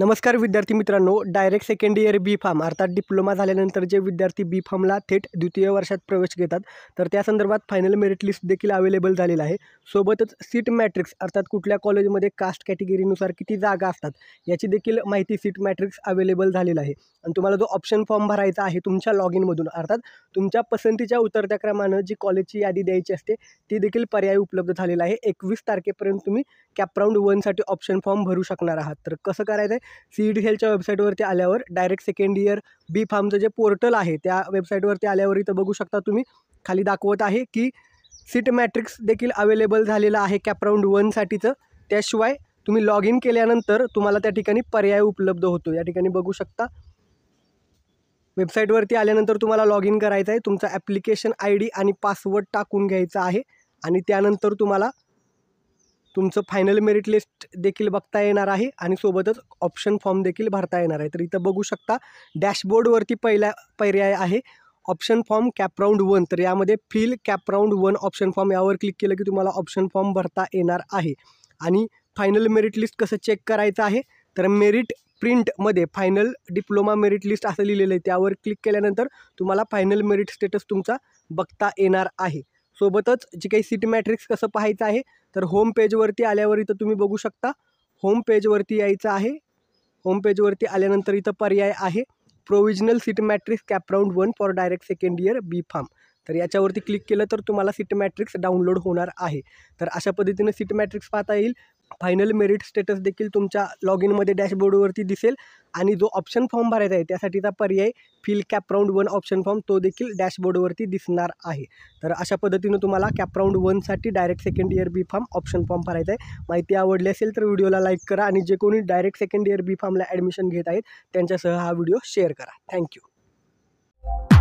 नमस्कार विद्यार्थी मित्रांनो direct second year B pharm अर्थात डिप्लोमा झाल्यानंतर जे विद्यार्थी बी फार्मला थेट द्वितीय वर्षात प्रवेश घेतात तर त्या संदर्भात फायनल मेरिट लिस्ट देखील अवेलेबल झालेलं आहे सोबतच सीट मॅट्रिक्स अर्थात कुठल्या कॉलेजमध्ये कास्ट कॅटेगरीनुसार किती जागा असतात याची देखील माहिती सीट मॅट्रिक्स अवेलेबल झालेलं आहे आणि तुम्हाला जो ऑप्शन फॉर्म भरायचा आहे तुमच्या लॉग इनमधून अर्थात तुमच्या पसंतीच्या उतरत्या क्रमानं जी कॉलेजची यादी द्यायची असते ती देखील पर्याय उपलब्ध झालेला आहे एकवीस तारखेपर्यंत तुम्ही कॅपराऊंड वनसाठी ऑप्शन फॉर्म भरू शकणार आहात तर कसं करायचं आहे सी ई डी सेलच्या वेबसाईटवरती आल्यावर डायरेक्ट सेकंड इयर बी फार्मचं जे पोर्टल आहे त्या वेबसाईटवरती आल्यावर इथं बघू शकता तुम्ही खाली दाखवत आहे की सीट मॅट्रिक्स देखील अवेलेबल झालेलं आहे कॅपराऊंड वनसाठीचं त्याशिवाय तुम्ही लॉग इन केल्यानंतर तुम्हाला त्या ठिकाणी पर्याय उपलब्ध होतो या ठिकाणी बघू शकता वेबसाईटवरती आल्यानंतर तुम्हाला लॉग इन करायचं आहे तुमचा ॲप्लिकेशन आय डी आणि पासवर्ड टाकून घ्यायचा आहे आणि त्यानंतर तुम्हाला तुमचं फायनल मेरिट लिस्ट देखील बघता येणार आहे आणि सोबतच ऑप्शन फॉर्म देखील भरता येणार आहे तर इथं बघू शकता डॅशबोर्डवरती पहिल्या पर्याय आहे ऑप्शन फॉर्म कॅपराऊंड वन तर यामध्ये fill CAP round one option form यावर क्लिक केलं की तुम्हाला ऑप्शन फॉर्म भरता येणार आहे आणि फायनल मेरिट लिस्ट कसं चेक करायचं आहे तर मेरिट प्रिंटमध्ये फायनल डिप्लोमा मेरिट लिस्ट असं लिहिलेलं आहे त्यावर क्लिक केल्यानंतर तुम्हाला फायनल मेरिट स्टेटस तुमचा बघता येणार आहे सोबतच जी काही सीट मॅट्रिक्स कसं पाहायचं आहे तर होम पेजवरती आल्यावर इथं तुम्ही बघू शकता होम पेजवरती यायचं आहे होम पेजवरती आल्यानंतर इथं पर्याय आहे provisional seat matrix CAP round one for direct second year B pharm तर याच्यावरती क्लिक केलं तर तुम्हाला सीट मॅट्रिक्स डाउनलोड होणार आहे तर अशा पद्धतीने सीट मॅट्रिक्स पाहता येईल फायनल मेरिट स्टेटस देखील तुमच्या लॉग इनमध्ये डॅशबोर्डवरती दिसेल आणि जो ऑप्शन फॉर्म भरायचा आहे त्यासाठीचा पर्याय fill CAP round one option form तो देखील डॅशबोर्डवरती दिसणार आहे तर अशा पद्धतीनं तुम्हाला कॅपराऊंड वनसाठी direct second year B pharm option form भरायचा आहे माहिती आवडली असेल तर व्हिडिओला लाईक करा आणि जे कोणी डायरेक्ट सेकंड इयर बी फॉर्मला ॲडमिशन घेत आहेत त्यांच्यासह हा व्हिडिओ शेअर करा थँक्यू